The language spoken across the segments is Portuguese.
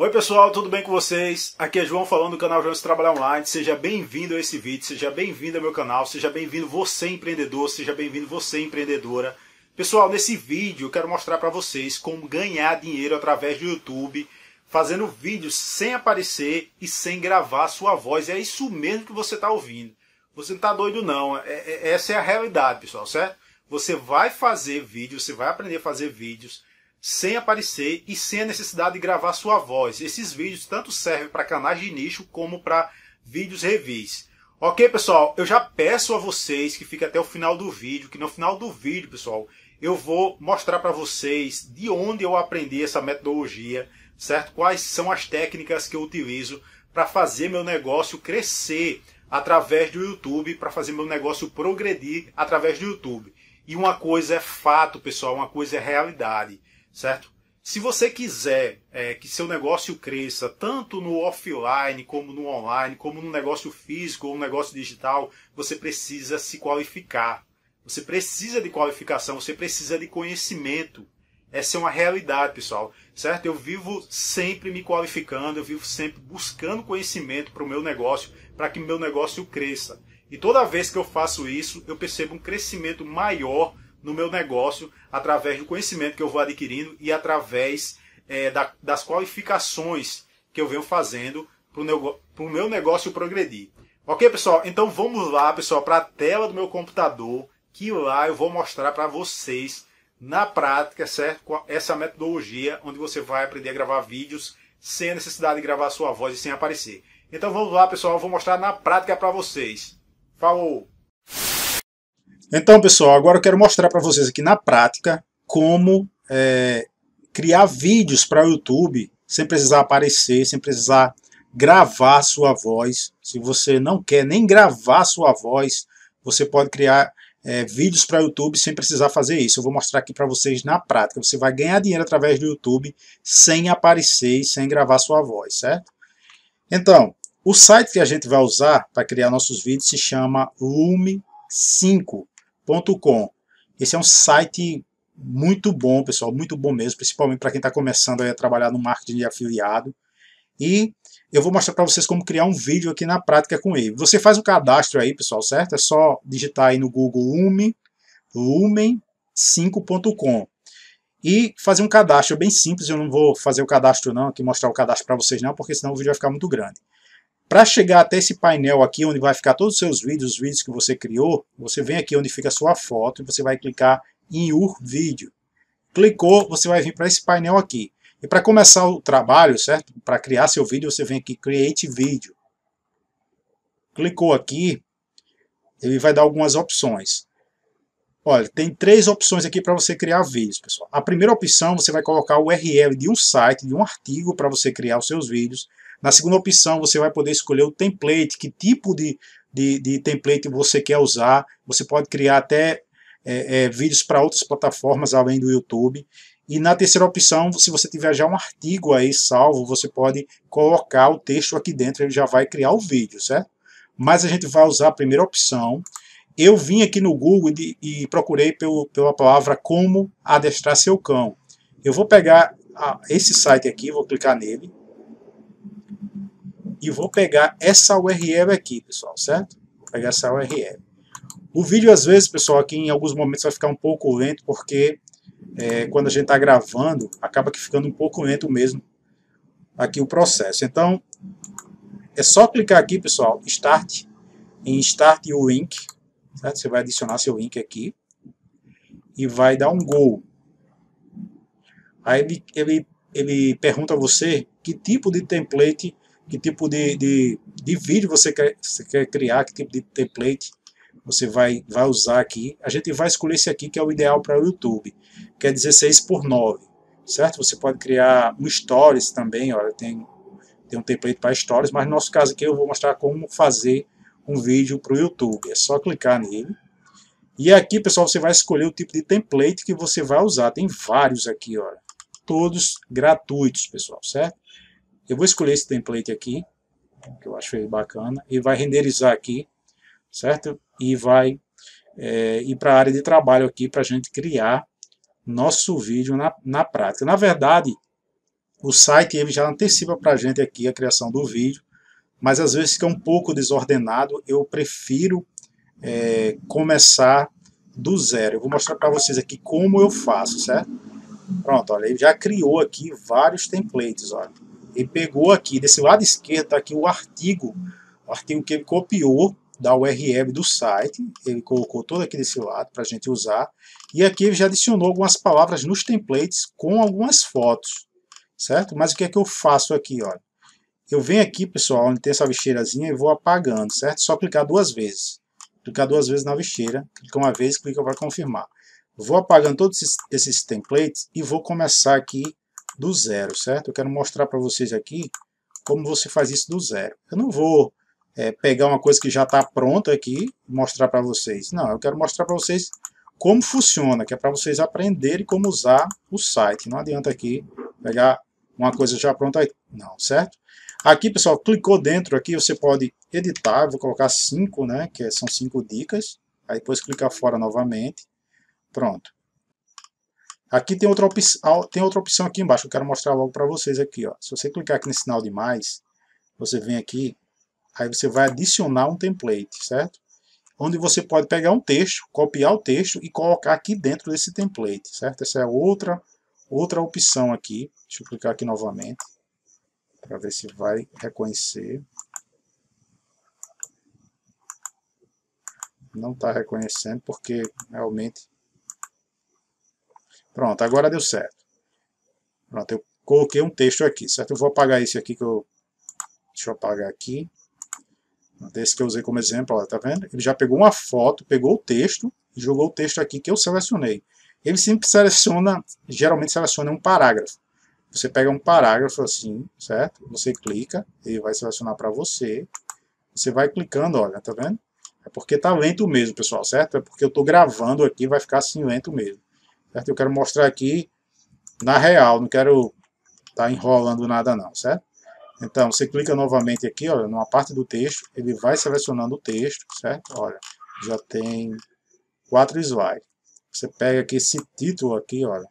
Oi pessoal, tudo bem com vocês? Aqui é João falando do canal João Trabalhar Online. Seja bem-vindo a esse vídeo, seja bem-vindo ao meu canal, seja bem-vindo você empreendedor, seja bem-vindo você empreendedora. Pessoal, nesse vídeo eu quero mostrar para vocês como ganhar dinheiro através do YouTube, fazendo vídeos sem aparecer e sem gravar sua voz. É isso mesmo que você está ouvindo. Você não está doido não, é, é, essa é a realidade pessoal, certo? Você vai fazer vídeos, você vai aprender a fazer vídeos, sem aparecer e sem a necessidade de gravar sua voz. Esses vídeos tanto servem para canais de nicho como para vídeos revis. Ok, pessoal? Eu já peço a vocês que fiquem até o final do vídeo, que no final do vídeo, pessoal, eu vou mostrar para vocês de onde eu aprendi essa metodologia, certo? Quais são as técnicas que eu utilizo para fazer meu negócio crescer através do YouTube, para fazer meu negócio progredir através do YouTube. E uma coisa é fato, pessoal, uma coisa é realidade certo? Se você quiser é, que seu negócio cresça tanto no offline como no online, como no negócio físico ou no negócio digital, você precisa se qualificar. Você precisa de qualificação, você precisa de conhecimento. Essa é uma realidade, pessoal, certo? Eu vivo sempre me qualificando, eu vivo sempre buscando conhecimento para o meu negócio, para que meu negócio cresça. E toda vez que eu faço isso, eu percebo um crescimento maior no meu negócio através do conhecimento que eu vou adquirindo e através é, da, das qualificações que eu venho fazendo para o meu negócio progredir. Ok, pessoal? Então vamos lá, pessoal, para a tela do meu computador, que lá eu vou mostrar para vocês na prática, certo? Essa metodologia onde você vai aprender a gravar vídeos sem a necessidade de gravar sua voz e sem aparecer. Então vamos lá, pessoal, eu vou mostrar na prática para vocês. Falou! Então, pessoal, agora eu quero mostrar para vocês aqui na prática como é, criar vídeos para o YouTube sem precisar aparecer, sem precisar gravar sua voz. Se você não quer nem gravar sua voz, você pode criar é, vídeos para o YouTube sem precisar fazer isso. Eu vou mostrar aqui para vocês na prática. Você vai ganhar dinheiro através do YouTube sem aparecer e sem gravar sua voz, certo? Então, o site que a gente vai usar para criar nossos vídeos se chama Lume 5. Esse é um site muito bom, pessoal, muito bom mesmo, principalmente para quem está começando a trabalhar no marketing de afiliado. E eu vou mostrar para vocês como criar um vídeo aqui na prática com ele. Você faz o um cadastro aí, pessoal, certo? É só digitar aí no Google Lumen, lumen5.com e fazer um cadastro bem simples. Eu não vou fazer o cadastro não, aqui mostrar o cadastro para vocês não, porque senão o vídeo vai ficar muito grande. Para chegar até esse painel aqui, onde vai ficar todos os seus vídeos, os vídeos que você criou, você vem aqui onde fica a sua foto e você vai clicar em o Vídeo. Clicou, você vai vir para esse painel aqui. E para começar o trabalho, certo? Para criar seu vídeo, você vem aqui Create Video. Clicou aqui, ele vai dar algumas opções. Olha, tem três opções aqui para você criar vídeos, pessoal. A primeira opção, você vai colocar o URL de um site, de um artigo para você criar os seus vídeos. Na segunda opção, você vai poder escolher o template, que tipo de, de, de template você quer usar. Você pode criar até é, é, vídeos para outras plataformas além do YouTube. E na terceira opção, se você tiver já um artigo aí salvo, você pode colocar o texto aqui dentro, ele já vai criar o vídeo, certo? Mas a gente vai usar a primeira opção. Eu vim aqui no Google e procurei pelo, pela palavra como adestrar seu cão. Eu vou pegar a, esse site aqui, vou clicar nele e vou pegar essa URL aqui, pessoal, certo? Vou pegar essa URL. O vídeo, às vezes, pessoal, aqui em alguns momentos vai ficar um pouco lento, porque é, quando a gente está gravando, acaba que ficando um pouco lento mesmo aqui o processo. Então, é só clicar aqui, pessoal, Start, em Start o link, certo? Você vai adicionar seu link aqui e vai dar um Go. Aí ele, ele, ele pergunta a você que tipo de template que tipo de, de, de vídeo você quer, você quer criar, que tipo de template você vai, vai usar aqui. A gente vai escolher esse aqui que é o ideal para o YouTube, que é 16 por 9, certo? Você pode criar um Stories também, olha, tem, tem um template para Stories, mas no nosso caso aqui eu vou mostrar como fazer um vídeo para o YouTube. É só clicar nele. E aqui, pessoal, você vai escolher o tipo de template que você vai usar. Tem vários aqui, olha. Todos gratuitos, pessoal, certo? Eu vou escolher esse template aqui, que eu acho ele bacana, e vai renderizar aqui, certo? E vai é, ir para a área de trabalho aqui para a gente criar nosso vídeo na, na prática. Na verdade, o site ele já antecipa para a gente aqui a criação do vídeo, mas às vezes fica um pouco desordenado, eu prefiro é, começar do zero. Eu vou mostrar para vocês aqui como eu faço, certo? Pronto, olha, ele já criou aqui vários templates, olha e pegou aqui, desse lado esquerdo, tá aqui o artigo, o artigo que ele copiou da URL do site, ele colocou todo aqui desse lado para a gente usar, e aqui ele já adicionou algumas palavras nos templates com algumas fotos, certo? Mas o que é que eu faço aqui, olha? Eu venho aqui, pessoal, onde tem essa lixeirazinha e vou apagando, certo? Só clicar duas vezes. Clicar duas vezes na lixeira, clica uma vez, clica para confirmar. Vou apagando todos esses, esses templates e vou começar aqui do zero, certo? Eu quero mostrar para vocês aqui como você faz isso do zero. Eu não vou é, pegar uma coisa que já está pronta aqui e mostrar para vocês. Não, eu quero mostrar para vocês como funciona, que é para vocês aprenderem como usar o site. Não adianta aqui pegar uma coisa já pronta aí, não, certo? Aqui, pessoal, clicou dentro aqui, você pode editar, eu vou colocar 5, né, que são 5 dicas, aí depois clicar fora novamente, pronto. Aqui tem outra opção, ah, tem outra opção aqui embaixo, eu quero mostrar logo para vocês aqui, ó. Se você clicar aqui no sinal de mais, você vem aqui, aí você vai adicionar um template, certo? Onde você pode pegar um texto, copiar o texto e colocar aqui dentro desse template, certo? Essa é outra outra opção aqui. Deixa eu clicar aqui novamente para ver se vai reconhecer. Não está reconhecendo porque realmente Pronto, agora deu certo. Pronto, eu coloquei um texto aqui, certo? Eu vou apagar esse aqui que eu... Deixa eu apagar aqui. Esse que eu usei como exemplo, ó, tá vendo? Ele já pegou uma foto, pegou o texto e jogou o texto aqui que eu selecionei. Ele sempre seleciona, geralmente seleciona um parágrafo. Você pega um parágrafo assim, certo? Você clica, ele vai selecionar para você. Você vai clicando, olha, tá vendo? É porque tá lento mesmo, pessoal, certo? É porque eu tô gravando aqui, vai ficar assim lento mesmo. Certo? Eu quero mostrar aqui na real, não quero estar tá enrolando nada não, certo? Então, você clica novamente aqui, olha, numa parte do texto, ele vai selecionando o texto, certo? Olha, já tem quatro slides. Você pega aqui esse título aqui, olha,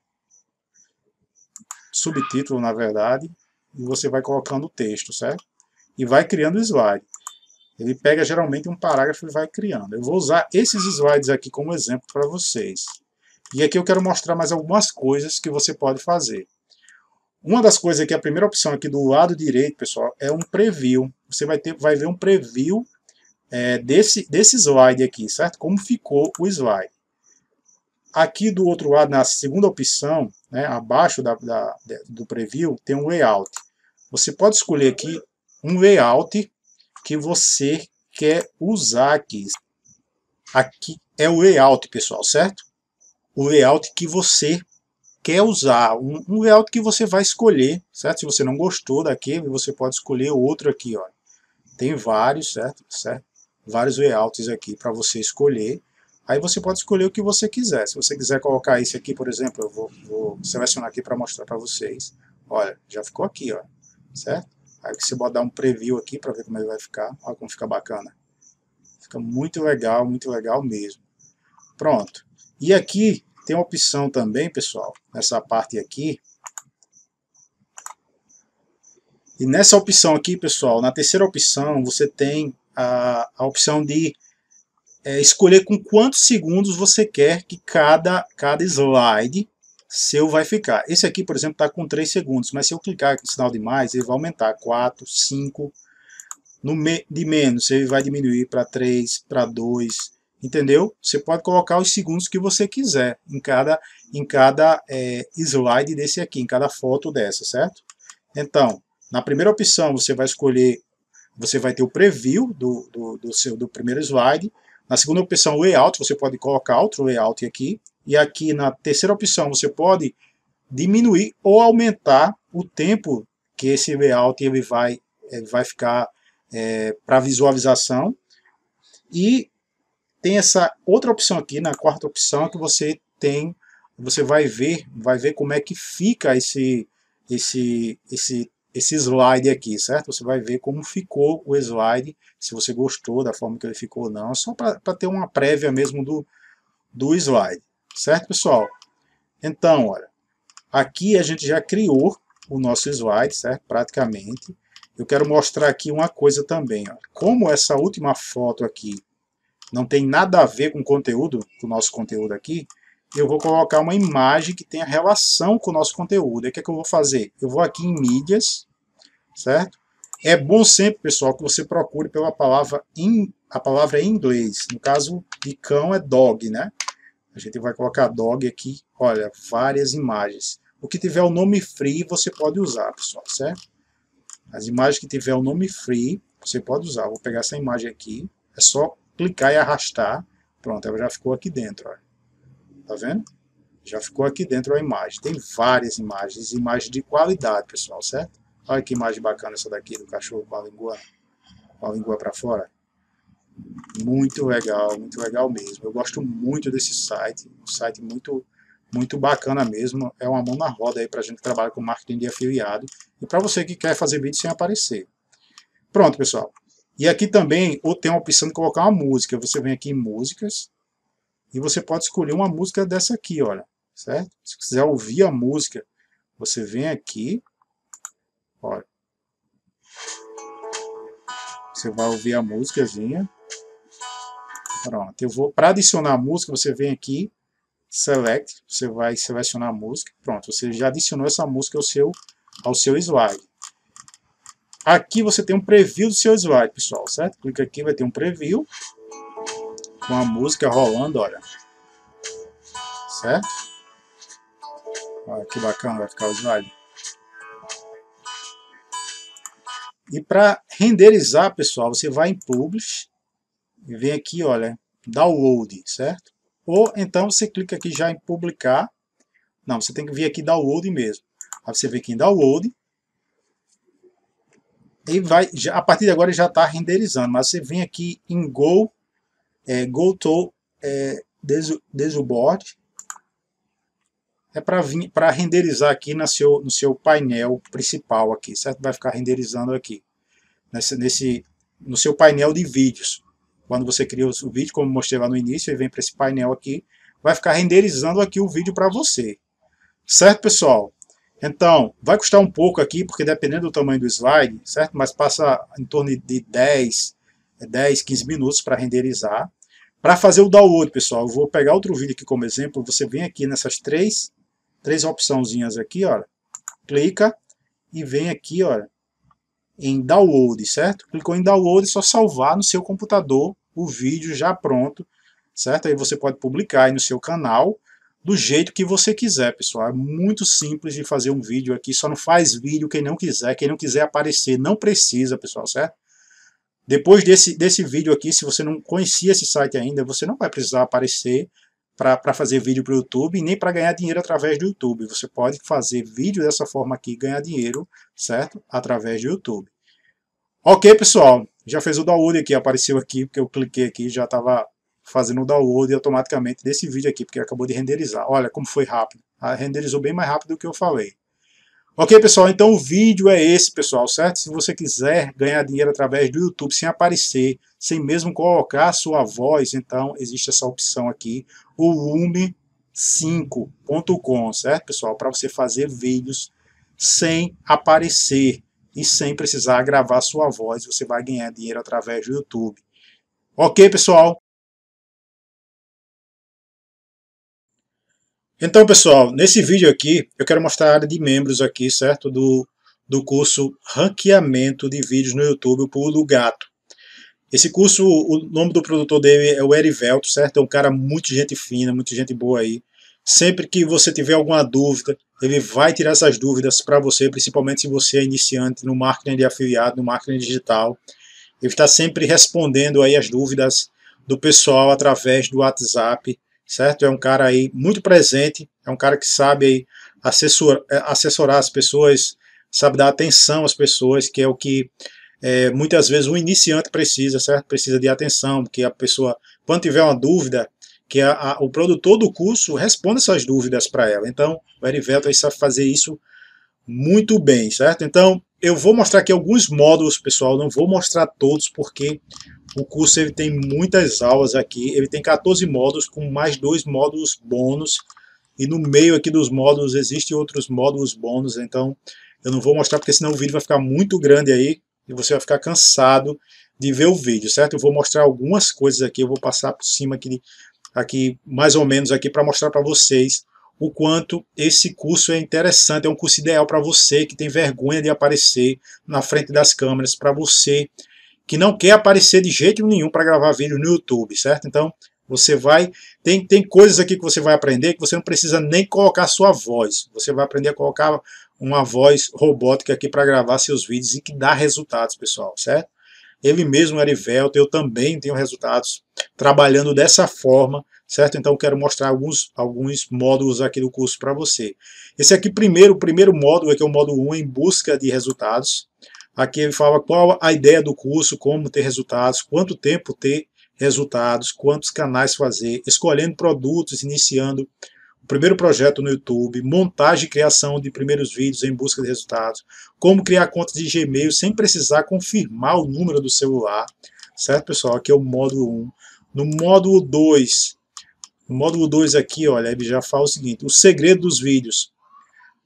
subtítulo, na verdade, e você vai colocando o texto, certo? E vai criando slide. Ele pega geralmente um parágrafo e vai criando. Eu vou usar esses slides aqui como exemplo para vocês. E aqui eu quero mostrar mais algumas coisas que você pode fazer. Uma das coisas aqui, a primeira opção aqui do lado direito, pessoal, é um preview. Você vai, ter, vai ver um preview é, desse, desse slide aqui, certo? Como ficou o slide. Aqui do outro lado, na segunda opção, né, abaixo da, da, do preview, tem um layout. Você pode escolher aqui um layout que você quer usar aqui. Aqui é o layout, pessoal, certo? o layout que você quer usar, um, um layout que você vai escolher, certo? Se você não gostou daquele, você pode escolher outro aqui, ó. Tem vários, certo? certo? Vários layouts aqui para você escolher. Aí você pode escolher o que você quiser. Se você quiser colocar esse aqui, por exemplo, eu vou, vou selecionar aqui para mostrar para vocês. Olha, já ficou aqui, ó, certo? Aí você pode dar um preview aqui para ver como ele é vai ficar. Olha como fica bacana. Fica muito legal, muito legal mesmo. Pronto. E aqui tem uma opção também, pessoal, nessa parte aqui. E nessa opção aqui, pessoal, na terceira opção, você tem a, a opção de é, escolher com quantos segundos você quer que cada, cada slide seu vai ficar. Esse aqui, por exemplo, está com 3 segundos, mas se eu clicar no sinal de mais, ele vai aumentar 4, 5, no me, de menos, ele vai diminuir para 3, para 2, entendeu? Você pode colocar os segundos que você quiser em cada, em cada é, slide desse aqui, em cada foto dessa, certo? Então, na primeira opção você vai escolher, você vai ter o preview do, do, do, seu, do primeiro slide, na segunda opção o layout, você pode colocar outro layout aqui, e aqui na terceira opção você pode diminuir ou aumentar o tempo que esse layout ele vai, ele é, vai ficar é, para visualização, e tem essa outra opção aqui, na quarta opção, que você tem, você vai ver, vai ver como é que fica esse, esse, esse, esse slide aqui, certo? Você vai ver como ficou o slide, se você gostou da forma que ele ficou ou não, só para ter uma prévia mesmo do, do slide, certo, pessoal? Então, olha, aqui a gente já criou o nosso slide, certo? Praticamente. Eu quero mostrar aqui uma coisa também, ó. como essa última foto aqui não tem nada a ver com o conteúdo, com o nosso conteúdo aqui, eu vou colocar uma imagem que tenha relação com o nosso conteúdo. E o que, é que eu vou fazer? Eu vou aqui em mídias, certo? É bom sempre, pessoal, que você procure pela palavra em, a palavra em inglês. No caso de cão é dog, né? A gente vai colocar dog aqui, olha, várias imagens. O que tiver o nome free, você pode usar, pessoal, certo? As imagens que tiver o nome free, você pode usar. Vou pegar essa imagem aqui, é só clicar e arrastar, pronto, ela já ficou aqui dentro, olha. Tá vendo? Já ficou aqui dentro a imagem. Tem várias imagens, imagens de qualidade, pessoal, certo? Olha que imagem bacana essa daqui do cachorro com a língua, com a língua para fora. Muito legal, muito legal mesmo. Eu gosto muito desse site, um site muito muito bacana mesmo. É uma mão na roda aí para gente que trabalha com marketing de afiliado e para você que quer fazer vídeo sem aparecer. Pronto, pessoal. E aqui também ou tem a opção de colocar uma música. Você vem aqui em músicas e você pode escolher uma música dessa aqui, olha, certo? Se quiser ouvir a música, você vem aqui, olha. Você vai ouvir a músicazinha. Pronto, eu vou para adicionar a música, você vem aqui, select, você vai selecionar a música. Pronto, você já adicionou essa música ao seu ao seu slide, Aqui você tem um preview do seu slide, pessoal, certo? Clica aqui, vai ter um preview com a música rolando, olha. Certo? Olha que bacana vai ficar o slide. E para renderizar, pessoal, você vai em Publish e vem aqui, olha, Download, certo? Ou então você clica aqui já em Publicar. Não, você tem que vir aqui Download mesmo. Aí você vem aqui em Download e vai, já, a partir de agora já está renderizando, mas você vem aqui em Go, é, Go to é, Desubord, é para renderizar aqui na seu, no seu painel principal aqui, certo? Vai ficar renderizando aqui, nesse, nesse, no seu painel de vídeos. Quando você cria o vídeo, como mostrei lá no início, e vem para esse painel aqui, vai ficar renderizando aqui o vídeo para você. Certo, pessoal? Então, vai custar um pouco aqui, porque dependendo do tamanho do slide, certo? Mas passa em torno de 10, 10 15 minutos para renderizar. Para fazer o download, pessoal, eu vou pegar outro vídeo aqui como exemplo. Você vem aqui nessas três, três opçãozinhas aqui, olha. Clica e vem aqui, olha, em download, certo? Clicou em download, é só salvar no seu computador o vídeo já pronto, certo? Aí você pode publicar aí no seu canal do jeito que você quiser, pessoal. É muito simples de fazer um vídeo aqui, só não faz vídeo quem não quiser, quem não quiser aparecer, não precisa, pessoal, certo? Depois desse, desse vídeo aqui, se você não conhecia esse site ainda, você não vai precisar aparecer para fazer vídeo para o YouTube, nem para ganhar dinheiro através do YouTube. Você pode fazer vídeo dessa forma aqui e ganhar dinheiro, certo? Através do YouTube. Ok, pessoal. Já fez o download aqui, apareceu aqui, porque eu cliquei aqui, já estava fazendo o download automaticamente desse vídeo aqui, porque acabou de renderizar. Olha como foi rápido. Ah, renderizou bem mais rápido do que eu falei. Ok, pessoal? Então o vídeo é esse, pessoal, certo? Se você quiser ganhar dinheiro através do YouTube sem aparecer, sem mesmo colocar a sua voz, então existe essa opção aqui, o lume5.com, certo, pessoal? Para você fazer vídeos sem aparecer e sem precisar gravar sua voz, você vai ganhar dinheiro através do YouTube. Ok, pessoal? Então, pessoal, nesse vídeo aqui, eu quero mostrar a área de membros aqui, certo? Do, do curso Ranqueamento de Vídeos no YouTube por do Gato. Esse curso, o nome do produtor dele é o Erivelto, certo? É um cara muito gente fina, muito gente boa aí. Sempre que você tiver alguma dúvida, ele vai tirar essas dúvidas para você, principalmente se você é iniciante no marketing de afiliado, no marketing digital. Ele está sempre respondendo aí as dúvidas do pessoal através do WhatsApp certo? É um cara aí muito presente, é um cara que sabe aí assessor, é, assessorar as pessoas, sabe dar atenção às pessoas, que é o que é, muitas vezes o iniciante precisa, certo? Precisa de atenção, que a pessoa, quando tiver uma dúvida, que a, a, o produtor do curso responda essas dúvidas para ela. Então, o Erivelto aí sabe fazer isso muito bem, certo? Então, eu vou mostrar aqui alguns módulos, pessoal, não vou mostrar todos, porque o curso ele tem muitas aulas aqui, ele tem 14 módulos, com mais dois módulos bônus, e no meio aqui dos módulos existem outros módulos bônus, então eu não vou mostrar, porque senão o vídeo vai ficar muito grande aí, e você vai ficar cansado de ver o vídeo, certo? Eu vou mostrar algumas coisas aqui, eu vou passar por cima aqui, aqui mais ou menos aqui, para mostrar para vocês o quanto esse curso é interessante, é um curso ideal para você que tem vergonha de aparecer na frente das câmeras, para você que não quer aparecer de jeito nenhum para gravar vídeo no YouTube, certo? Então, você vai... Tem, tem coisas aqui que você vai aprender que você não precisa nem colocar sua voz. Você vai aprender a colocar uma voz robótica aqui para gravar seus vídeos e que dá resultados, pessoal, certo? ele mesmo Erivelto, eu também tenho resultados trabalhando dessa forma, certo? Então quero mostrar alguns, alguns módulos aqui do curso para você. Esse aqui primeiro, o primeiro módulo, aqui é o módulo 1, em busca de resultados. Aqui ele fala qual a ideia do curso, como ter resultados, quanto tempo ter resultados, quantos canais fazer, escolhendo produtos, iniciando primeiro projeto no YouTube, montagem e criação de primeiros vídeos em busca de resultados, como criar conta de Gmail sem precisar confirmar o número do celular, certo, pessoal? Aqui é o módulo 1. No módulo 2, no módulo 2 aqui, olha, ele já fala o seguinte, o segredo dos vídeos,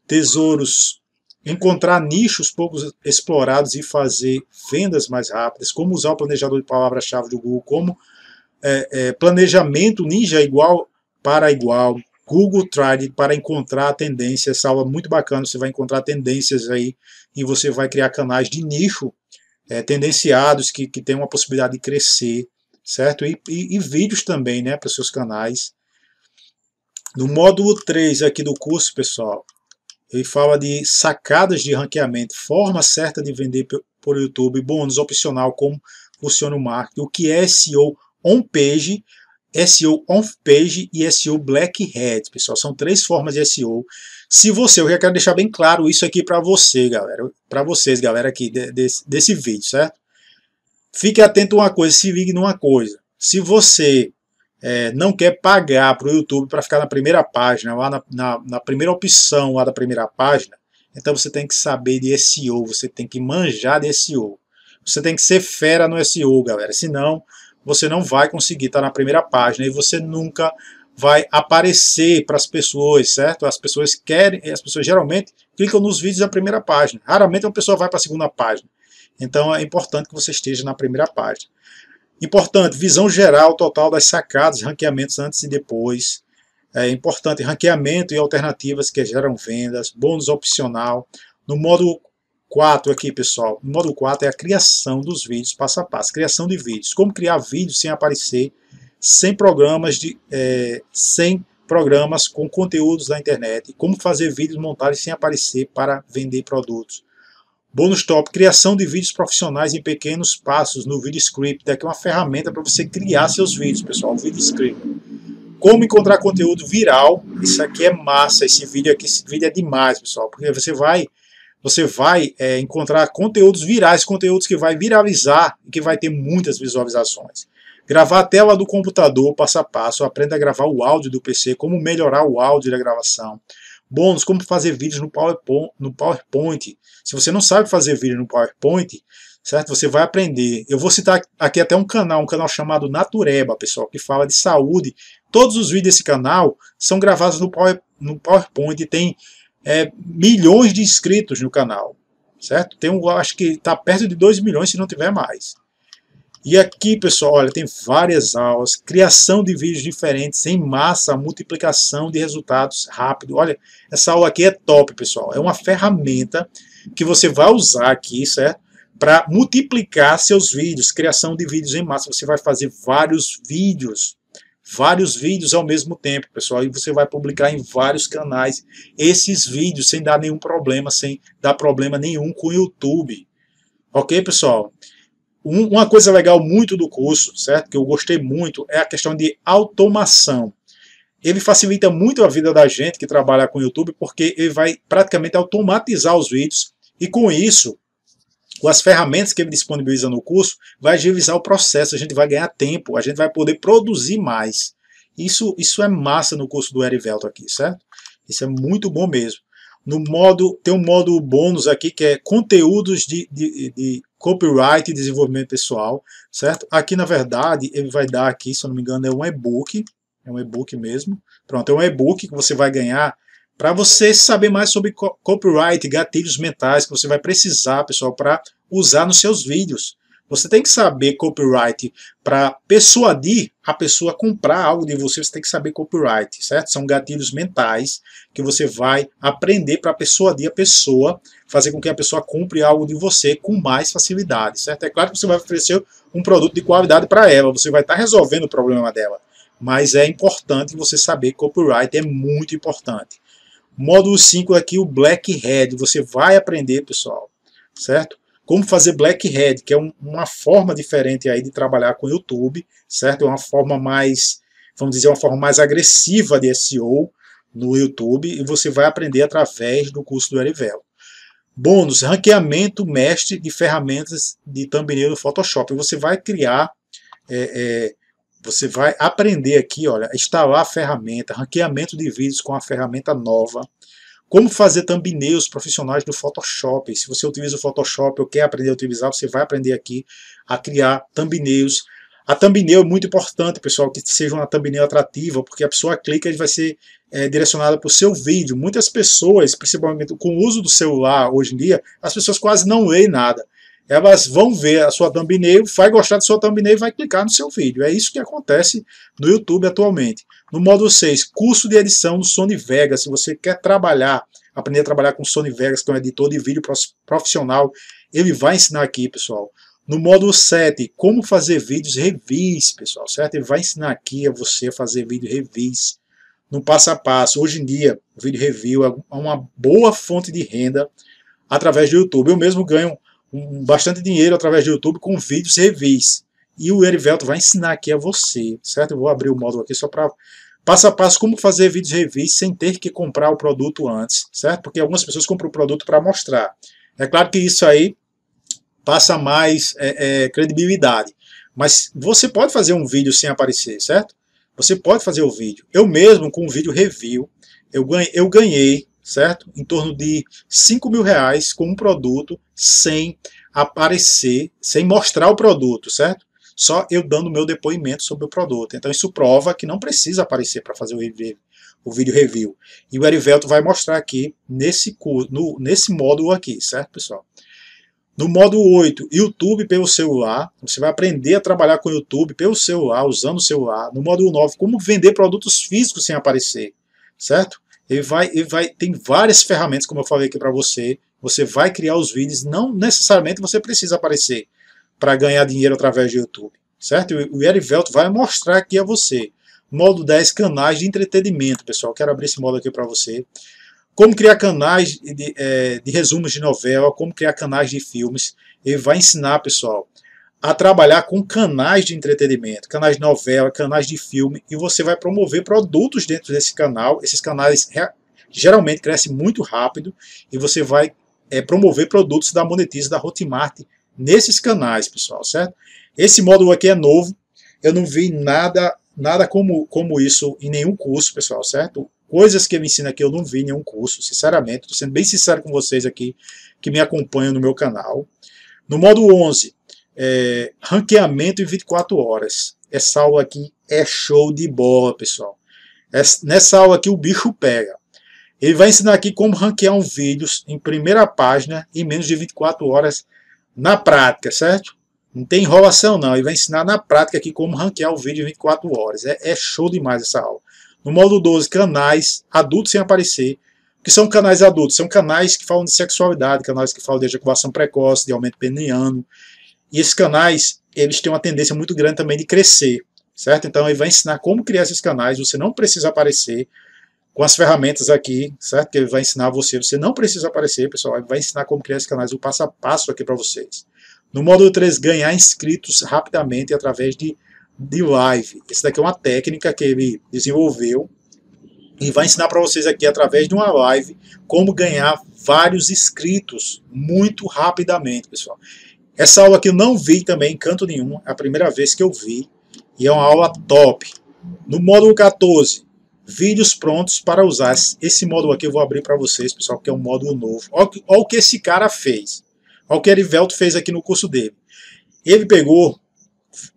tesouros, encontrar nichos pouco explorados e fazer vendas mais rápidas, como usar o planejador de palavra-chave do Google, como é, é, planejamento ninja igual para igual, Google Trade para encontrar tendências, salva muito bacana, você vai encontrar tendências aí e você vai criar canais de nicho é, tendenciados que, que tem uma possibilidade de crescer, certo? E, e, e vídeos também, né, para seus canais. No módulo 3 aqui do curso, pessoal, ele fala de sacadas de ranqueamento, forma certa de vender por YouTube, bônus opcional, como funciona o marketing, o que é SEO on-page, SEO off-page e SEO black hat, pessoal. São três formas de SEO. Se você, eu já quero deixar bem claro isso aqui para você, galera, para vocês, galera, aqui de, desse, desse vídeo, certo? Fique atento a uma coisa, se ligue numa coisa. Se você é, não quer pagar para o YouTube para ficar na primeira página, lá na, na, na primeira opção lá da primeira página, então você tem que saber de SEO, você tem que manjar de SEO. Você tem que ser fera no SEO, galera, senão você não vai conseguir estar tá na primeira página e você nunca vai aparecer para as pessoas, certo? As pessoas querem, as pessoas geralmente clicam nos vídeos da primeira página. Raramente uma pessoa vai para a segunda página. Então é importante que você esteja na primeira página. Importante, visão geral total das sacadas, ranqueamentos antes e depois. É importante ranqueamento e alternativas que geram vendas, bônus opcional. No modo 4 aqui, pessoal. O módulo 4 é a criação dos vídeos passo a passo. Criação de vídeos. Como criar vídeos sem aparecer, sem programas, de, é, sem programas com conteúdos na internet. Como fazer vídeos montados sem aparecer para vender produtos. Bônus top, criação de vídeos profissionais em pequenos passos no vídeo Script. Aqui é uma ferramenta para você criar seus vídeos, pessoal. vídeo Script. Como encontrar conteúdo viral. Isso aqui é massa. Esse vídeo aqui, esse vídeo é demais, pessoal. Porque você vai você vai é, encontrar conteúdos virais, conteúdos que vai viralizar e que vai ter muitas visualizações. Gravar a tela do computador passo a passo, aprenda a gravar o áudio do PC, como melhorar o áudio da gravação. Bônus, como fazer vídeos no PowerPoint, no PowerPoint. Se você não sabe fazer vídeo no PowerPoint, certo? Você vai aprender. Eu vou citar aqui até um canal, um canal chamado Natureba, pessoal, que fala de saúde. Todos os vídeos desse canal são gravados no, Power, no PowerPoint, tem é, milhões de inscritos no canal, certo? Tem um, acho que está perto de 2 milhões, se não tiver mais. E aqui, pessoal, olha, tem várias aulas, criação de vídeos diferentes, em massa, multiplicação de resultados rápido. Olha, essa aula aqui é top, pessoal. É uma ferramenta que você vai usar aqui, certo? Para multiplicar seus vídeos, criação de vídeos em massa. Você vai fazer vários vídeos vários vídeos ao mesmo tempo, pessoal, e você vai publicar em vários canais esses vídeos sem dar nenhum problema, sem dar problema nenhum com o YouTube. Ok, pessoal? Um, uma coisa legal muito do curso, certo? Que eu gostei muito, é a questão de automação. Ele facilita muito a vida da gente que trabalha com o YouTube, porque ele vai praticamente automatizar os vídeos, e com isso com as ferramentas que ele disponibiliza no curso, vai agilizar o processo, a gente vai ganhar tempo, a gente vai poder produzir mais. Isso, isso é massa no curso do Erivelto aqui, certo? Isso é muito bom mesmo. No modo, tem um modo bônus aqui que é conteúdos de, de, de copyright e desenvolvimento pessoal, certo? Aqui, na verdade, ele vai dar aqui, se eu não me engano, é um e-book, é um e-book mesmo. Pronto, é um e-book que você vai ganhar para você saber mais sobre copyright, gatilhos mentais que você vai precisar, pessoal, para usar nos seus vídeos. Você tem que saber copyright para persuadir a pessoa a comprar algo de você, você tem que saber copyright, certo? São gatilhos mentais que você vai aprender para persuadir a pessoa, fazer com que a pessoa compre algo de você com mais facilidade, certo? É claro que você vai oferecer um produto de qualidade para ela, você vai estar tá resolvendo o problema dela. Mas é importante você saber copyright, é muito importante. Módulo 5 é aqui, o Black Hat. Você vai aprender, pessoal, certo? Como fazer Black Hat, que é um, uma forma diferente aí de trabalhar com o YouTube, certo? É uma forma mais, vamos dizer, uma forma mais agressiva de SEO no YouTube e você vai aprender através do curso do Erivelo. Bônus, ranqueamento mestre de ferramentas de thumbnail do Photoshop. Você vai criar é, é, você vai aprender aqui, olha, instalar a ferramenta, ranqueamento de vídeos com a ferramenta nova, como fazer thumbnails profissionais do Photoshop. Se você utiliza o Photoshop ou quer aprender a utilizar, você vai aprender aqui a criar thumbnails. A thumbnail é muito importante, pessoal, que seja uma thumbnail atrativa, porque a pessoa clica e vai ser é, direcionada para o seu vídeo. Muitas pessoas, principalmente com o uso do celular hoje em dia, as pessoas quase não leem nada elas vão ver a sua thumbnail, vai gostar da sua thumbnail e vai clicar no seu vídeo. É isso que acontece no YouTube atualmente. No módulo 6, curso de edição do Sony Vegas. Se você quer trabalhar, aprender a trabalhar com o Sony Vegas, que é um editor de vídeo profissional, ele vai ensinar aqui, pessoal. No módulo 7, como fazer vídeos revis, pessoal, certo? Ele vai ensinar aqui a você a fazer vídeo revis no passo a passo. Hoje em dia, o vídeo review é uma boa fonte de renda através do YouTube. Eu mesmo ganho um, bastante dinheiro através do YouTube com vídeos revis. E o Erivelto vai ensinar aqui a você, certo? Eu vou abrir o módulo aqui só para passo a passo como fazer vídeos revis sem ter que comprar o produto antes, certo? Porque algumas pessoas compram o produto para mostrar. É claro que isso aí passa mais é, é, credibilidade. Mas você pode fazer um vídeo sem aparecer, certo? Você pode fazer o vídeo. Eu mesmo, com um vídeo review, eu ganhei, eu ganhei certo? Em torno de 5 mil reais com um produto sem aparecer, sem mostrar o produto, certo? Só eu dando meu depoimento sobre o produto. Então isso prova que não precisa aparecer para fazer o review o vídeo review. E o Erivelto vai mostrar aqui nesse, no, nesse módulo aqui, certo, pessoal? No módulo 8, YouTube pelo celular. Você vai aprender a trabalhar com YouTube pelo celular, usando o celular. No módulo 9, como vender produtos físicos sem aparecer, certo? Ele vai, ele vai, tem várias ferramentas, como eu falei aqui para você. Você vai criar os vídeos, não necessariamente você precisa aparecer para ganhar dinheiro através do YouTube, certo? O Erivelto vai mostrar aqui a você. Modo 10, canais de entretenimento, pessoal. Quero abrir esse modo aqui para você. Como criar canais de, de, é, de resumos de novela, como criar canais de filmes. Ele vai ensinar, pessoal, a trabalhar com canais de entretenimento, canais de novela, canais de filme, e você vai promover produtos dentro desse canal. Esses canais geralmente crescem muito rápido e você vai é, promover produtos da Monetize, da Hotmart, nesses canais, pessoal, certo? Esse módulo aqui é novo, eu não vi nada nada como, como isso em nenhum curso, pessoal, certo? Coisas que eu ensino aqui eu não vi em nenhum curso, sinceramente, estou sendo bem sincero com vocês aqui, que me acompanham no meu canal. No módulo 11, é, ranqueamento em 24 horas. Essa aula aqui é show de bola, pessoal. Essa, nessa aula aqui o bicho pega. Ele vai ensinar aqui como ranquear um vídeo em primeira página em menos de 24 horas na prática, certo? Não tem enrolação não, ele vai ensinar na prática aqui como ranquear o vídeo em 24 horas. É, é show demais essa aula. No módulo 12, canais adultos sem aparecer. O que são canais adultos? São canais que falam de sexualidade, canais que falam de ejaculação precoce, de aumento peniano, e esses canais, eles têm uma tendência muito grande também de crescer, certo? Então ele vai ensinar como criar esses canais, você não precisa aparecer com as ferramentas aqui, certo? Que ele vai ensinar você, você não precisa aparecer, pessoal, ele vai ensinar como criar esses canais, o passo a passo aqui para vocês. No módulo 3, ganhar inscritos rapidamente através de, de live. Essa daqui é uma técnica que ele desenvolveu e vai ensinar para vocês aqui através de uma live como ganhar vários inscritos muito rapidamente, pessoal. Essa aula aqui eu não vi também em canto nenhum, é a primeira vez que eu vi, e é uma aula top. No módulo 14, vídeos prontos para usar. Esse módulo aqui eu vou abrir para vocês, pessoal, que é um módulo novo. Olha, olha o que esse cara fez. Olha o que Erivelto fez aqui no curso dele. Ele pegou,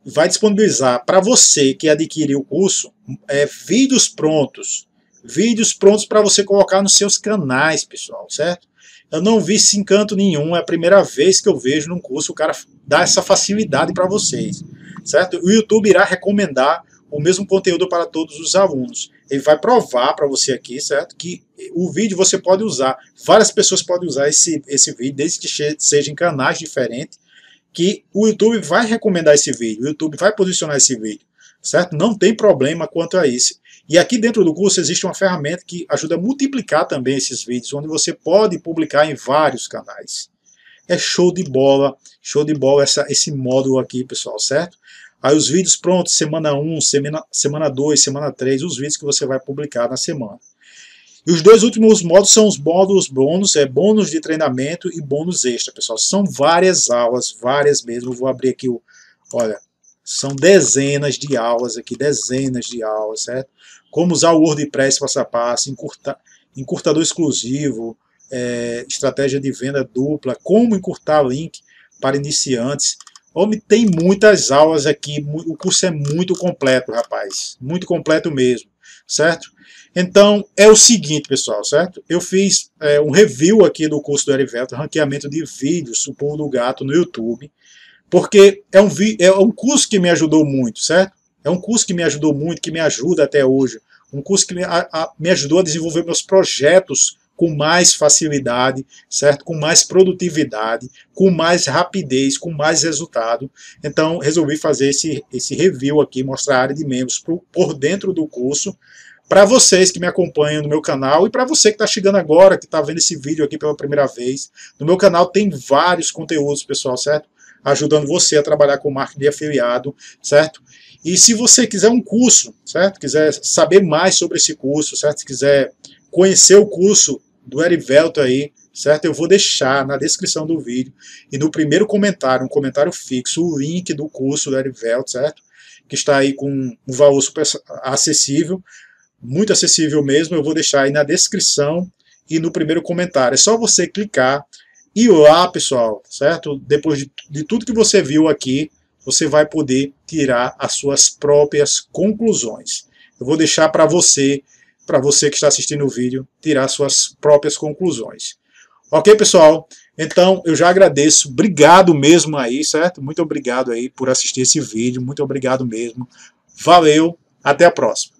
vai disponibilizar para você que adquiriu o curso, é, vídeos prontos. Vídeos prontos para você colocar nos seus canais, pessoal, certo? Eu não vi esse encanto nenhum, é a primeira vez que eu vejo num curso o cara dar essa facilidade para vocês, certo? O YouTube irá recomendar o mesmo conteúdo para todos os alunos. Ele vai provar para você aqui, certo? Que o vídeo você pode usar, várias pessoas podem usar esse, esse vídeo, desde que seja em canais diferentes, que o YouTube vai recomendar esse vídeo, o YouTube vai posicionar esse vídeo, certo? Não tem problema quanto a isso. E aqui dentro do curso existe uma ferramenta que ajuda a multiplicar também esses vídeos, onde você pode publicar em vários canais. É show de bola, show de bola essa, esse módulo aqui, pessoal, certo? Aí os vídeos prontos, semana 1, semana, 2, semana 3, os vídeos que você vai publicar na semana. E os dois últimos módulos são os módulos bônus, é bônus de treinamento e bônus extra, pessoal. São várias aulas, várias mesmo. Vou abrir aqui o. Olha, são dezenas de aulas aqui, dezenas de aulas, certo? Como usar o WordPress passo a passo, encurtar, encurtador exclusivo, é, estratégia de venda dupla, como encurtar link para iniciantes. Homem, tem muitas aulas aqui, o curso é muito completo, rapaz, muito completo mesmo, certo? Então, é o seguinte, pessoal, certo? Eu fiz é, um review aqui do curso do Erivelto, ranqueamento de vídeos, o povo do gato no YouTube, porque é um, é um curso que me ajudou muito, certo? É um curso que me ajudou muito, que me ajuda até hoje. Um curso que me, a, a, me ajudou a desenvolver meus projetos com mais facilidade, certo? Com mais produtividade, com mais rapidez, com mais resultado. Então, resolvi fazer esse, esse review aqui, mostrar a área de membros por, por dentro do curso, para vocês que me acompanham no meu canal e para você que está chegando agora, que está vendo esse vídeo aqui pela primeira vez. No meu canal tem vários conteúdos, pessoal, certo? ajudando você a trabalhar com marketing de afiliado, certo? E se você quiser um curso, certo? Quiser saber mais sobre esse curso, certo? Se quiser conhecer o curso do Erivelto aí, certo? Eu vou deixar na descrição do vídeo e no primeiro comentário, um comentário fixo, o link do curso do Erivelto, certo? Que está aí com um valor super acessível, muito acessível mesmo, eu vou deixar aí na descrição e no primeiro comentário. É só você clicar, e lá, pessoal, certo? Depois de, de tudo que você viu aqui, você vai poder tirar as suas próprias conclusões. Eu vou deixar para você, para você que está assistindo o vídeo, tirar suas próprias conclusões. Ok, pessoal? Então, eu já agradeço. Obrigado mesmo aí, certo? Muito obrigado aí por assistir esse vídeo. Muito obrigado mesmo. Valeu. Até a próxima.